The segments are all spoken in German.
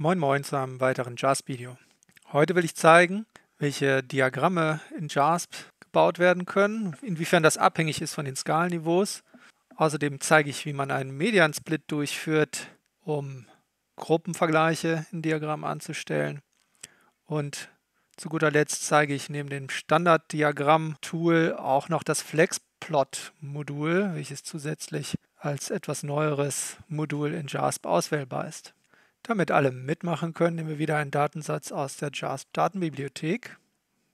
Moin Moin zu einem weiteren JASP-Video. Heute will ich zeigen, welche Diagramme in JASP gebaut werden können, inwiefern das abhängig ist von den Skalenniveaus. Außerdem zeige ich, wie man einen Median-Split durchführt, um Gruppenvergleiche in Diagrammen anzustellen. Und zu guter Letzt zeige ich neben dem Standard-Diagramm-Tool auch noch das Flexplot-Modul, welches zusätzlich als etwas neueres Modul in JASP auswählbar ist. Damit alle mitmachen können, nehmen wir wieder einen Datensatz aus der JASP Datenbibliothek.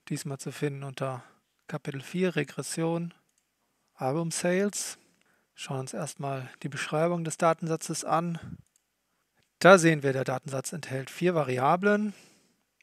Diesmal zu finden unter Kapitel 4 Regression, Album Sales. Schauen uns erstmal die Beschreibung des Datensatzes an. Da sehen wir, der Datensatz enthält vier Variablen,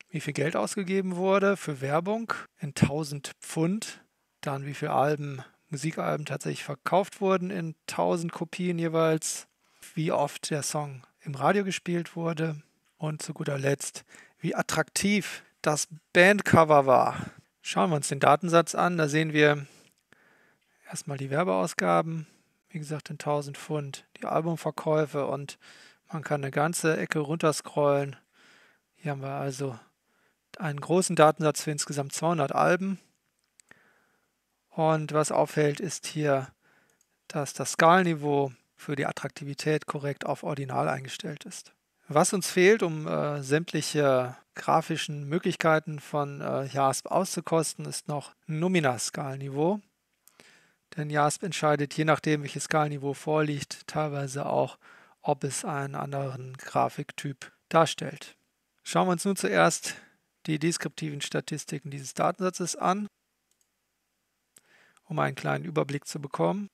wie viel Geld ausgegeben wurde für Werbung in 1000 Pfund, dann wie viele Alben, Musikalben tatsächlich verkauft wurden in 1000 Kopien jeweils, wie oft der Song im Radio gespielt wurde. Und zu guter Letzt, wie attraktiv das Bandcover war. Schauen wir uns den Datensatz an. Da sehen wir erstmal die Werbeausgaben, wie gesagt in 1000 Pfund, die Albumverkäufe und man kann eine ganze Ecke runterscrollen. Hier haben wir also einen großen Datensatz für insgesamt 200 Alben. Und was auffällt, ist hier, dass das Skalenniveau für die Attraktivität korrekt auf Ordinal eingestellt ist. Was uns fehlt, um äh, sämtliche grafischen Möglichkeiten von äh, JASP auszukosten, ist noch Nomina-Skalenniveau. Denn JASP entscheidet je nachdem, welches Skalenniveau vorliegt, teilweise auch, ob es einen anderen Grafiktyp darstellt. Schauen wir uns nun zuerst die deskriptiven Statistiken dieses Datensatzes an, um einen kleinen Überblick zu bekommen.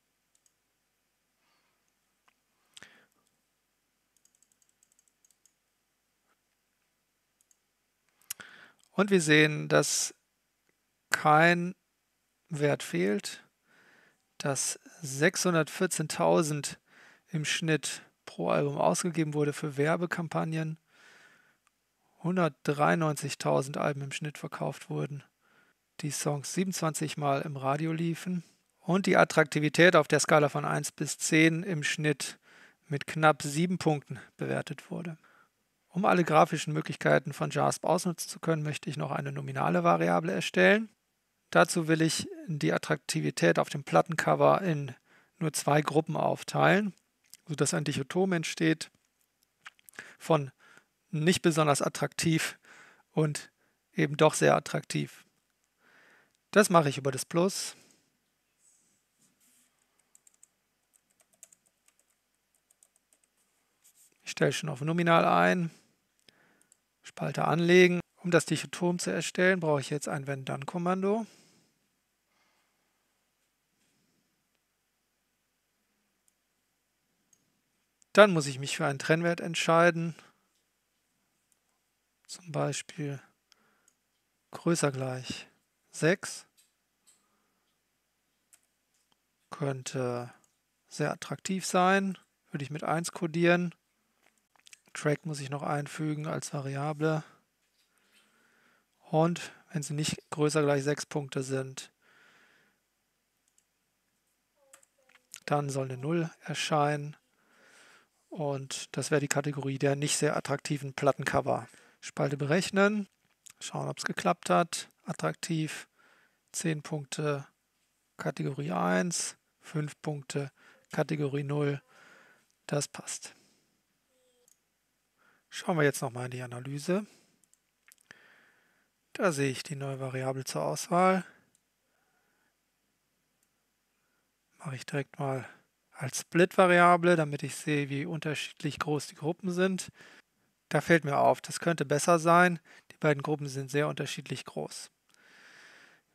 Und wir sehen, dass kein Wert fehlt, dass 614.000 im Schnitt pro Album ausgegeben wurde für Werbekampagnen, 193.000 Alben im Schnitt verkauft wurden, die Songs 27 Mal im Radio liefen und die Attraktivität auf der Skala von 1 bis 10 im Schnitt mit knapp 7 Punkten bewertet wurde. Um alle grafischen Möglichkeiten von JASP ausnutzen zu können, möchte ich noch eine nominale Variable erstellen. Dazu will ich die Attraktivität auf dem Plattencover in nur zwei Gruppen aufteilen, sodass ein Dichotom entsteht von nicht besonders attraktiv und eben doch sehr attraktiv. Das mache ich über das Plus. Ich stelle schon auf Nominal ein. Spalte anlegen. Um das Dichotom zu erstellen, brauche ich jetzt ein Wenn-Dann-Kommando. Dann muss ich mich für einen Trennwert entscheiden. Zum Beispiel größer gleich 6 könnte sehr attraktiv sein. Würde ich mit 1 kodieren. Track muss ich noch einfügen als Variable. Und wenn sie nicht größer gleich 6 Punkte sind, dann soll eine 0 erscheinen. Und das wäre die Kategorie der nicht sehr attraktiven Plattencover. Spalte berechnen, schauen, ob es geklappt hat. Attraktiv 10 Punkte Kategorie 1, 5 Punkte Kategorie 0. Das passt. Schauen wir jetzt nochmal in die Analyse. Da sehe ich die neue Variable zur Auswahl. Mache ich direkt mal als Split-Variable, damit ich sehe, wie unterschiedlich groß die Gruppen sind. Da fällt mir auf, das könnte besser sein. Die beiden Gruppen sind sehr unterschiedlich groß.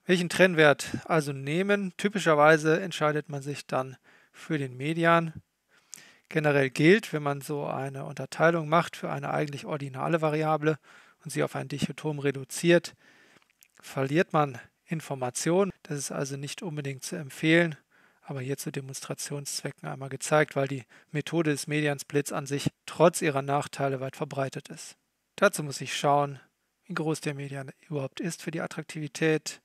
Welchen Trennwert also nehmen? Typischerweise entscheidet man sich dann für den Median. Generell gilt, wenn man so eine Unterteilung macht für eine eigentlich ordinale Variable und sie auf ein Dichotom reduziert, verliert man Informationen. Das ist also nicht unbedingt zu empfehlen, aber hier zu Demonstrationszwecken einmal gezeigt, weil die Methode des Mediansplits an sich trotz ihrer Nachteile weit verbreitet ist. Dazu muss ich schauen, wie groß der Median überhaupt ist für die Attraktivität.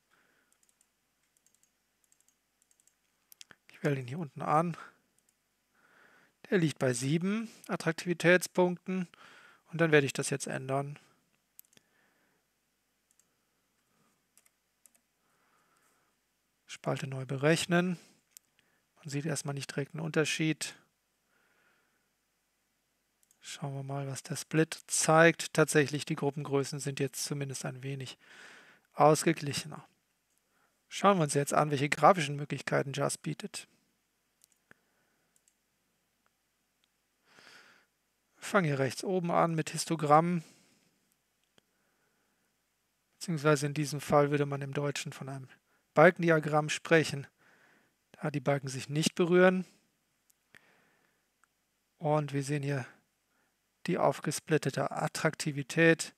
Ich wähle ihn hier unten an. Er liegt bei 7 Attraktivitätspunkten und dann werde ich das jetzt ändern. Spalte neu berechnen. Man sieht erstmal nicht direkt einen Unterschied. Schauen wir mal, was der Split zeigt. Tatsächlich, die Gruppengrößen sind jetzt zumindest ein wenig ausgeglichener. Schauen wir uns jetzt an, welche grafischen Möglichkeiten JAS bietet. fange hier rechts oben an mit Histogramm. Beziehungsweise in diesem Fall würde man im Deutschen von einem Balkendiagramm sprechen, da die Balken sich nicht berühren. Und wir sehen hier die aufgesplittete Attraktivität.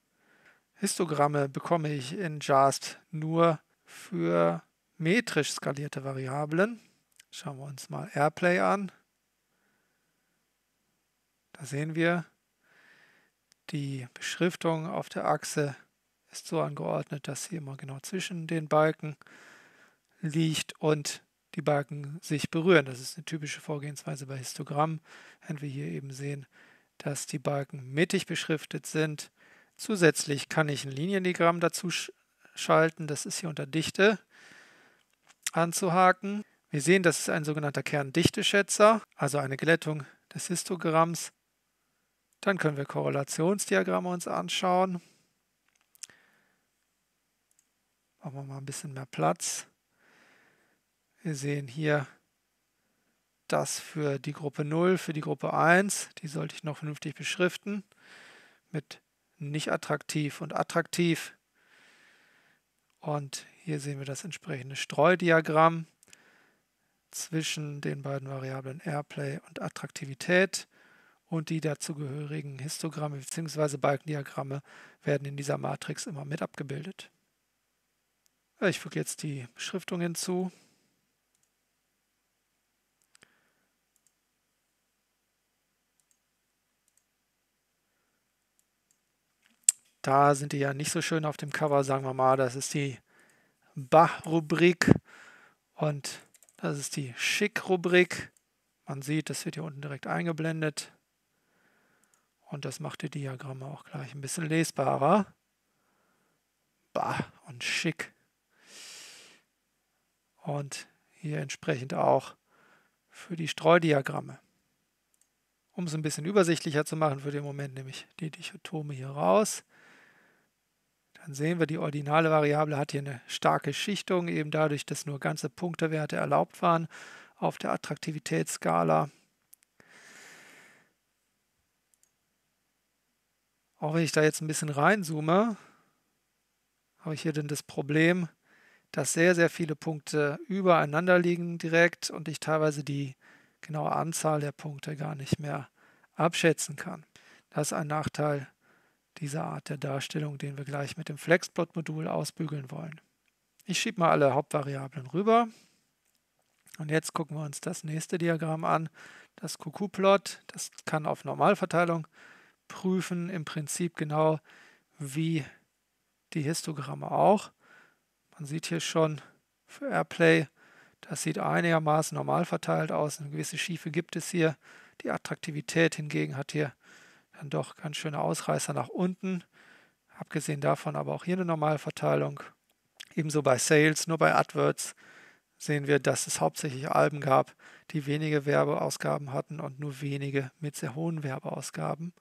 Histogramme bekomme ich in JAST nur für metrisch skalierte Variablen. Schauen wir uns mal Airplay an. Da sehen wir, die Beschriftung auf der Achse ist so angeordnet, dass sie immer genau zwischen den Balken liegt und die Balken sich berühren. Das ist eine typische Vorgehensweise bei Histogrammen. Wenn wir hier eben sehen, dass die Balken mittig beschriftet sind. Zusätzlich kann ich ein Liniendiagramm dazu schalten. Das ist hier unter Dichte anzuhaken. Wir sehen, das ist ein sogenannter Kerndichteschätzer, also eine Glättung des Histogramms. Dann können wir Korrelationsdiagramme uns anschauen. Machen wir mal ein bisschen mehr Platz. Wir sehen hier das für die Gruppe 0, für die Gruppe 1. Die sollte ich noch vernünftig beschriften mit nicht attraktiv und attraktiv. Und hier sehen wir das entsprechende Streudiagramm zwischen den beiden Variablen Airplay und Attraktivität und die dazugehörigen Histogramme bzw. Balkendiagramme werden in dieser Matrix immer mit abgebildet. Ich füge jetzt die Beschriftung hinzu. Da sind die ja nicht so schön auf dem Cover, sagen wir mal. Das ist die Bach-Rubrik und das ist die Schick-Rubrik. Man sieht, das wird hier unten direkt eingeblendet. Und das macht die Diagramme auch gleich ein bisschen lesbarer. Bah, und schick. Und hier entsprechend auch für die Streudiagramme. Um es ein bisschen übersichtlicher zu machen für den Moment, nehme ich die Dichotome hier raus. Dann sehen wir, die ordinale Variable hat hier eine starke Schichtung, eben dadurch, dass nur ganze Punktewerte erlaubt waren auf der Attraktivitätsskala. Auch wenn ich da jetzt ein bisschen reinzoome, habe ich hier denn das Problem, dass sehr, sehr viele Punkte übereinander liegen direkt und ich teilweise die genaue Anzahl der Punkte gar nicht mehr abschätzen kann. Das ist ein Nachteil dieser Art der Darstellung, den wir gleich mit dem Flexplot-Modul ausbügeln wollen. Ich schiebe mal alle Hauptvariablen rüber. Und jetzt gucken wir uns das nächste Diagramm an, das QQ-Plot. Das kann auf Normalverteilung prüfen im Prinzip genau wie die Histogramme auch. Man sieht hier schon für Airplay, das sieht einigermaßen normal verteilt aus. Eine gewisse Schiefe gibt es hier. Die Attraktivität hingegen hat hier dann doch ganz schöne Ausreißer nach unten. Abgesehen davon aber auch hier eine Normalverteilung. Ebenso bei Sales, nur bei AdWords sehen wir, dass es hauptsächlich Alben gab, die wenige Werbeausgaben hatten und nur wenige mit sehr hohen Werbeausgaben.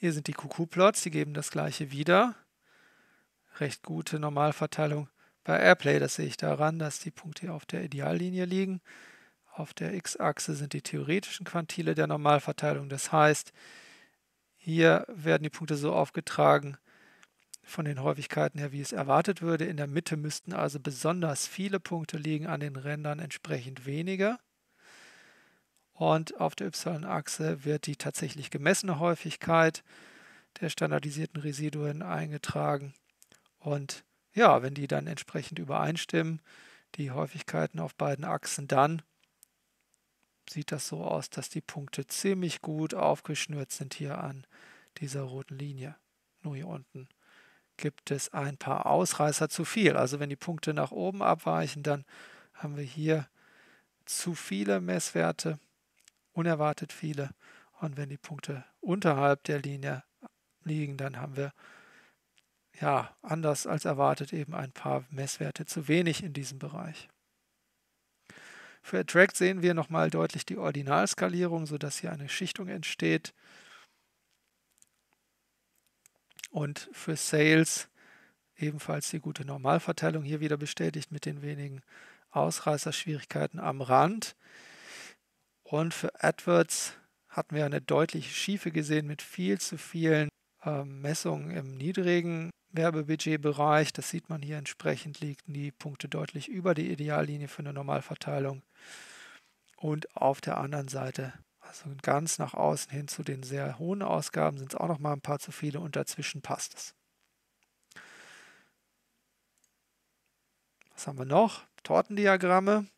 Hier sind die QQ-Plots, die geben das gleiche wieder. Recht gute Normalverteilung bei Airplay. Das sehe ich daran, dass die Punkte auf der Ideallinie liegen. Auf der x-Achse sind die theoretischen Quantile der Normalverteilung. Das heißt, hier werden die Punkte so aufgetragen von den Häufigkeiten her, wie es erwartet würde. In der Mitte müssten also besonders viele Punkte liegen, an den Rändern entsprechend weniger. Und auf der Y-Achse wird die tatsächlich gemessene Häufigkeit der standardisierten Residuen eingetragen. Und ja, wenn die dann entsprechend übereinstimmen, die Häufigkeiten auf beiden Achsen, dann sieht das so aus, dass die Punkte ziemlich gut aufgeschnürt sind hier an dieser roten Linie. Nur hier unten gibt es ein paar Ausreißer zu viel. Also wenn die Punkte nach oben abweichen, dann haben wir hier zu viele Messwerte unerwartet viele. Und wenn die Punkte unterhalb der Linie liegen, dann haben wir ja anders als erwartet eben ein paar Messwerte zu wenig in diesem Bereich. Für Attract sehen wir nochmal deutlich die Ordinalskalierung, sodass hier eine Schichtung entsteht. Und für Sales ebenfalls die gute Normalverteilung hier wieder bestätigt mit den wenigen Ausreißerschwierigkeiten am Rand. Und für AdWords hatten wir eine deutliche Schiefe gesehen mit viel zu vielen äh, Messungen im niedrigen Werbebudgetbereich. Das sieht man hier entsprechend, liegen die Punkte deutlich über die Ideallinie für eine Normalverteilung. Und auf der anderen Seite, also ganz nach außen hin zu den sehr hohen Ausgaben, sind es auch noch mal ein paar zu viele und dazwischen passt es. Was haben wir noch? Tortendiagramme.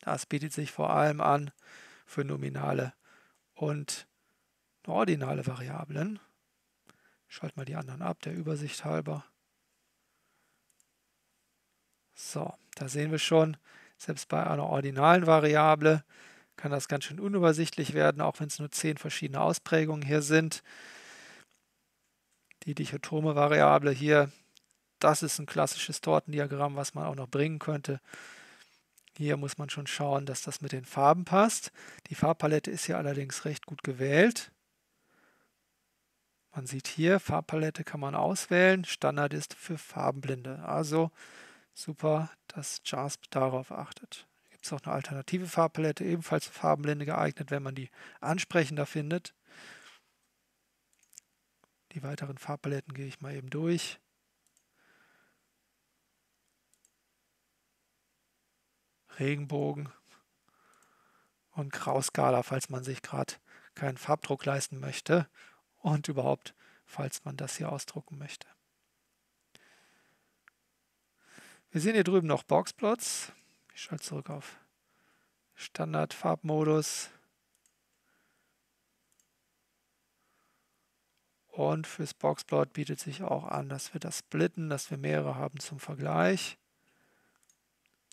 Das bietet sich vor allem an für nominale und ordinale Variablen. Ich schalte mal die anderen ab, der Übersicht halber. So, da sehen wir schon, selbst bei einer ordinalen Variable kann das ganz schön unübersichtlich werden, auch wenn es nur zehn verschiedene Ausprägungen hier sind. Die dichotome Variable hier, das ist ein klassisches Tortendiagramm, was man auch noch bringen könnte. Hier muss man schon schauen, dass das mit den Farben passt. Die Farbpalette ist hier allerdings recht gut gewählt. Man sieht hier, Farbpalette kann man auswählen. Standard ist für Farbenblinde. Also super, dass JASP darauf achtet. Gibt es auch eine alternative Farbpalette, ebenfalls für Farbenblinde geeignet, wenn man die ansprechender findet. Die weiteren Farbpaletten gehe ich mal eben durch. Regenbogen und Grauskala, falls man sich gerade keinen Farbdruck leisten möchte und überhaupt, falls man das hier ausdrucken möchte. Wir sehen hier drüben noch Boxplots. Ich schalte zurück auf Standard Farbmodus. Und fürs Boxplot bietet sich auch an, dass wir das splitten, dass wir mehrere haben zum Vergleich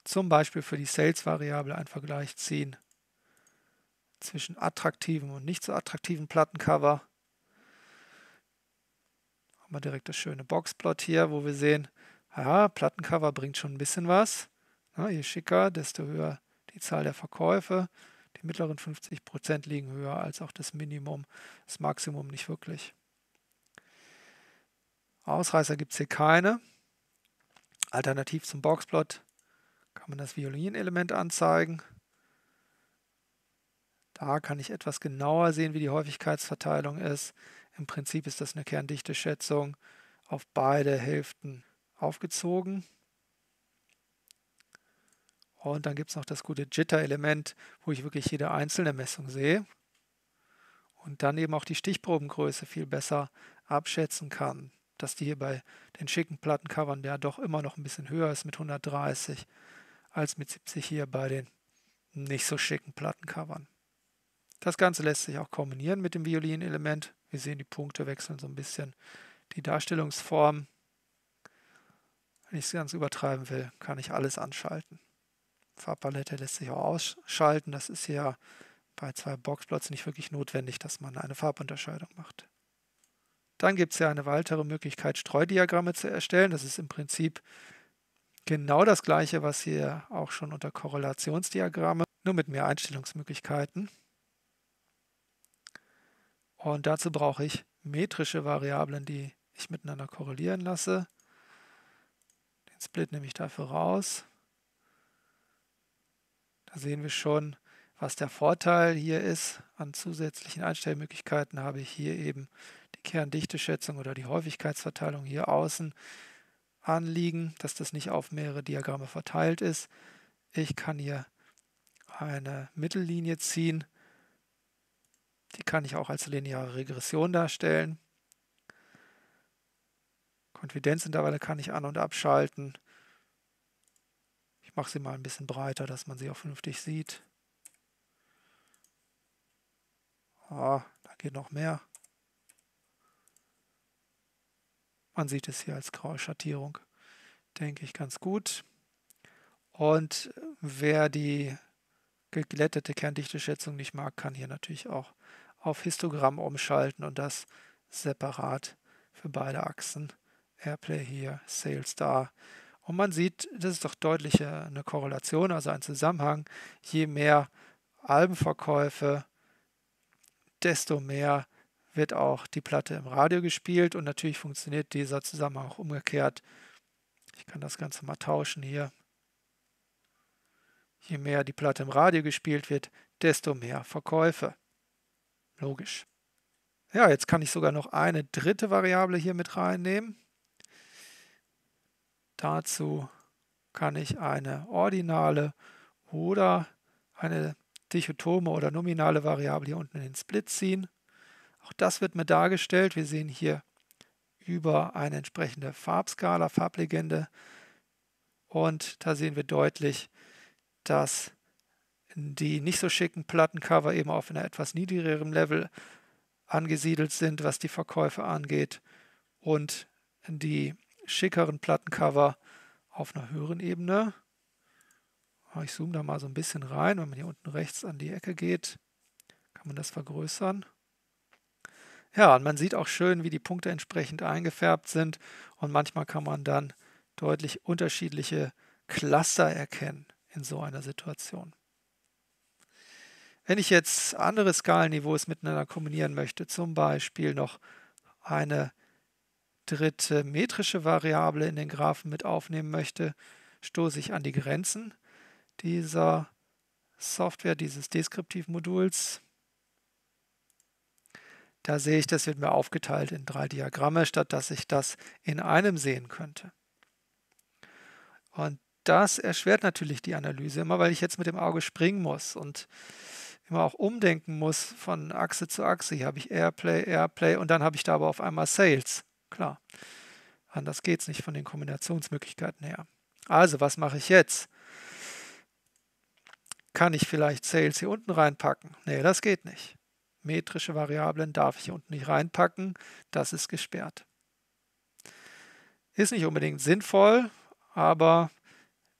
zum Beispiel für die Sales-Variable einen Vergleich ziehen zwischen attraktiven und nicht so attraktiven Plattencover. Haben wir direkt das schöne Boxplot hier, wo wir sehen, aha, Plattencover bringt schon ein bisschen was. Ja, je schicker, desto höher die Zahl der Verkäufe. Die mittleren 50% liegen höher als auch das Minimum, das Maximum nicht wirklich. Ausreißer gibt es hier keine. Alternativ zum Boxplot kann man das Violin-Element anzeigen. Da kann ich etwas genauer sehen, wie die Häufigkeitsverteilung ist. Im Prinzip ist das eine Kerndichteschätzung auf beide Hälften aufgezogen. Und dann gibt es noch das gute Jitter-Element, wo ich wirklich jede einzelne Messung sehe. Und dann eben auch die Stichprobengröße viel besser abschätzen kann. Dass die hier bei den schicken Plattencovern ja doch immer noch ein bisschen höher ist mit 130 als mit 70 hier bei den nicht so schicken Plattencovern. Das Ganze lässt sich auch kombinieren mit dem Violinelement. Wir sehen, die Punkte wechseln so ein bisschen die Darstellungsform. Wenn ich es ganz übertreiben will, kann ich alles anschalten. Farbpalette lässt sich auch ausschalten. Das ist ja bei zwei Boxplots nicht wirklich notwendig, dass man eine Farbunterscheidung macht. Dann gibt es ja eine weitere Möglichkeit, Streudiagramme zu erstellen. Das ist im Prinzip Genau das gleiche, was hier auch schon unter Korrelationsdiagramme, nur mit mehr Einstellungsmöglichkeiten. Und dazu brauche ich metrische Variablen, die ich miteinander korrelieren lasse. Den Split nehme ich dafür raus. Da sehen wir schon, was der Vorteil hier ist. An zusätzlichen Einstellmöglichkeiten habe ich hier eben die Kerndichte-Schätzung oder die Häufigkeitsverteilung hier außen anliegen, dass das nicht auf mehrere Diagramme verteilt ist. Ich kann hier eine Mittellinie ziehen. Die kann ich auch als lineare Regression darstellen. Konfidenzintervalle kann ich an- und abschalten. Ich mache sie mal ein bisschen breiter, dass man sie auch vernünftig sieht. Ah, da geht noch mehr. Man sieht es hier als graue Schattierung, denke ich, ganz gut. Und wer die geglättete Kerndichte-Schätzung nicht mag, kann hier natürlich auch auf Histogramm umschalten und das separat für beide Achsen. Airplay hier, Sales da. Und man sieht, das ist doch deutlich äh, eine Korrelation, also ein Zusammenhang. Je mehr Albenverkäufe, desto mehr wird auch die Platte im Radio gespielt und natürlich funktioniert dieser Zusammenhang auch umgekehrt. Ich kann das Ganze mal tauschen hier. Je mehr die Platte im Radio gespielt wird, desto mehr Verkäufe. Logisch. Ja, jetzt kann ich sogar noch eine dritte Variable hier mit reinnehmen. Dazu kann ich eine ordinale oder eine dichotome oder nominale Variable hier unten in den Split ziehen. Auch das wird mir dargestellt. Wir sehen hier über eine entsprechende Farbskala, Farblegende. Und da sehen wir deutlich, dass die nicht so schicken Plattencover eben auf einer etwas niedrigeren Level angesiedelt sind, was die Verkäufe angeht. Und die schickeren Plattencover auf einer höheren Ebene. Oh, ich zoome da mal so ein bisschen rein. Wenn man hier unten rechts an die Ecke geht, kann man das vergrößern. Ja, und man sieht auch schön, wie die Punkte entsprechend eingefärbt sind und manchmal kann man dann deutlich unterschiedliche Cluster erkennen in so einer Situation. Wenn ich jetzt andere Skalenniveaus miteinander kombinieren möchte, zum Beispiel noch eine dritte metrische Variable in den Graphen mit aufnehmen möchte, stoße ich an die Grenzen dieser Software, dieses Deskriptivmoduls. Da sehe ich, das wird mir aufgeteilt in drei Diagramme, statt dass ich das in einem sehen könnte. Und das erschwert natürlich die Analyse immer, weil ich jetzt mit dem Auge springen muss und immer auch umdenken muss von Achse zu Achse. Hier habe ich Airplay, Airplay und dann habe ich da aber auf einmal Sales. Klar, anders geht es nicht von den Kombinationsmöglichkeiten her. Also, was mache ich jetzt? Kann ich vielleicht Sales hier unten reinpacken? Nee, das geht nicht metrische Variablen darf ich hier unten nicht reinpacken. Das ist gesperrt. Ist nicht unbedingt sinnvoll, aber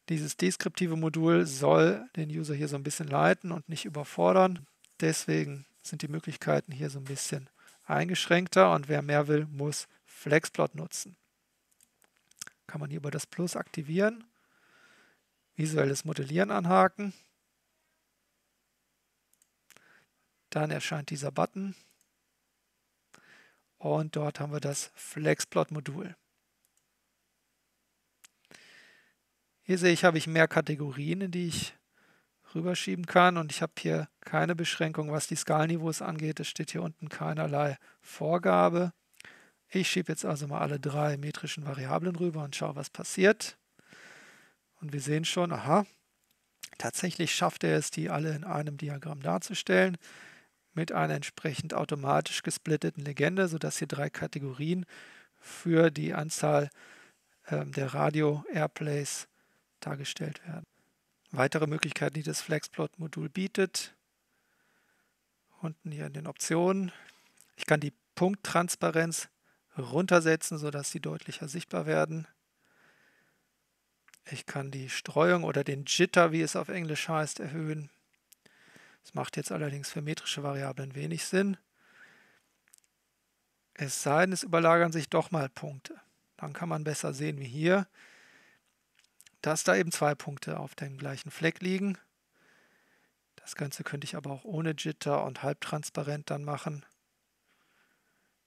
dieses deskriptive Modul soll den User hier so ein bisschen leiten und nicht überfordern. Deswegen sind die Möglichkeiten hier so ein bisschen eingeschränkter und wer mehr will, muss Flexplot nutzen. Kann man hier über das Plus aktivieren, visuelles Modellieren anhaken Dann erscheint dieser Button und dort haben wir das Flexplot-Modul. Hier sehe ich, habe ich mehr Kategorien, in die ich rüberschieben kann und ich habe hier keine Beschränkung, was die Skalenniveaus angeht. Es steht hier unten keinerlei Vorgabe. Ich schiebe jetzt also mal alle drei metrischen Variablen rüber und schaue, was passiert. Und wir sehen schon, aha, tatsächlich schafft er es, die alle in einem Diagramm darzustellen mit einer entsprechend automatisch gesplitteten Legende, sodass hier drei Kategorien für die Anzahl ähm, der Radio-Airplays dargestellt werden. Weitere Möglichkeiten, die das Flexplot-Modul bietet, unten hier in den Optionen. Ich kann die Punkttransparenz runtersetzen, sodass sie deutlicher sichtbar werden. Ich kann die Streuung oder den Jitter, wie es auf Englisch heißt, erhöhen. Das macht jetzt allerdings für metrische Variablen wenig Sinn. Es sei denn, es überlagern sich doch mal Punkte. Dann kann man besser sehen wie hier, dass da eben zwei Punkte auf dem gleichen Fleck liegen. Das Ganze könnte ich aber auch ohne Jitter und halbtransparent dann machen.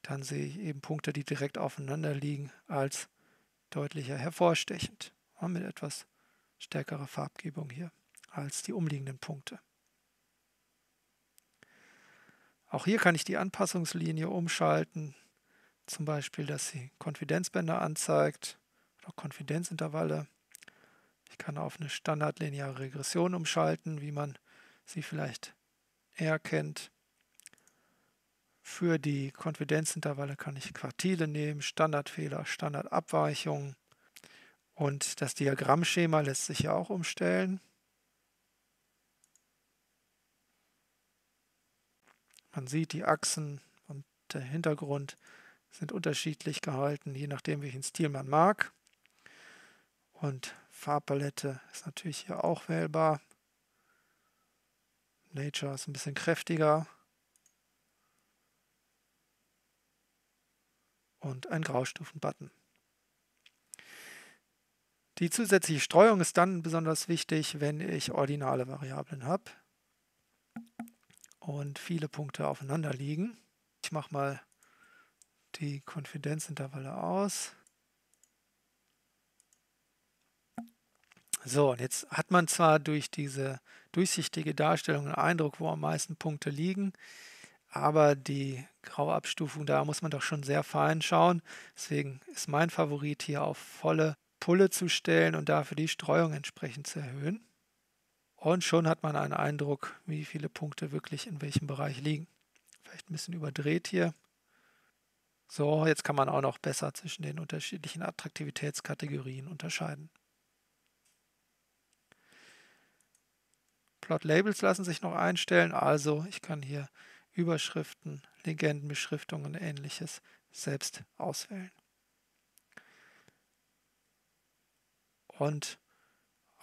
Dann sehe ich eben Punkte, die direkt aufeinander liegen, als deutlicher hervorstechend. Und mit etwas stärkerer Farbgebung hier als die umliegenden Punkte. Auch hier kann ich die Anpassungslinie umschalten, zum Beispiel, dass sie Konfidenzbänder anzeigt oder Konfidenzintervalle. Ich kann auf eine standardlineare Regression umschalten, wie man sie vielleicht eher kennt. Für die Konfidenzintervalle kann ich Quartile nehmen, Standardfehler, Standardabweichungen. Und das Diagrammschema lässt sich ja auch umstellen. Man sieht die Achsen und der Hintergrund sind unterschiedlich gehalten, je nachdem welchen Stil man mag. Und Farbpalette ist natürlich hier auch wählbar. Nature ist ein bisschen kräftiger. Und ein Graustufen-Button. Die zusätzliche Streuung ist dann besonders wichtig, wenn ich ordinale Variablen habe und viele Punkte aufeinander liegen. Ich mache mal die Konfidenzintervalle aus. So, und jetzt hat man zwar durch diese durchsichtige Darstellung einen Eindruck, wo am meisten Punkte liegen, aber die graue Abstufung, da muss man doch schon sehr fein schauen. Deswegen ist mein Favorit hier auf volle Pulle zu stellen und dafür die Streuung entsprechend zu erhöhen. Und schon hat man einen Eindruck, wie viele Punkte wirklich in welchem Bereich liegen. Vielleicht ein bisschen überdreht hier. So, jetzt kann man auch noch besser zwischen den unterschiedlichen Attraktivitätskategorien unterscheiden. Plot-Labels lassen sich noch einstellen, also ich kann hier Überschriften, Legendenbeschriftungen und ähnliches selbst auswählen. Und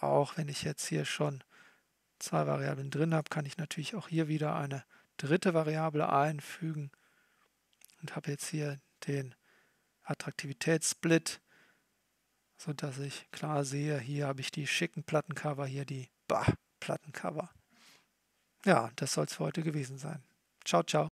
auch wenn ich jetzt hier schon zwei Variablen drin habe, kann ich natürlich auch hier wieder eine dritte Variable einfügen und habe jetzt hier den Attraktivitätssplit, sodass ich klar sehe, hier habe ich die schicken Plattencover, hier die bah, Plattencover. Ja, das soll es für heute gewesen sein. Ciao, ciao.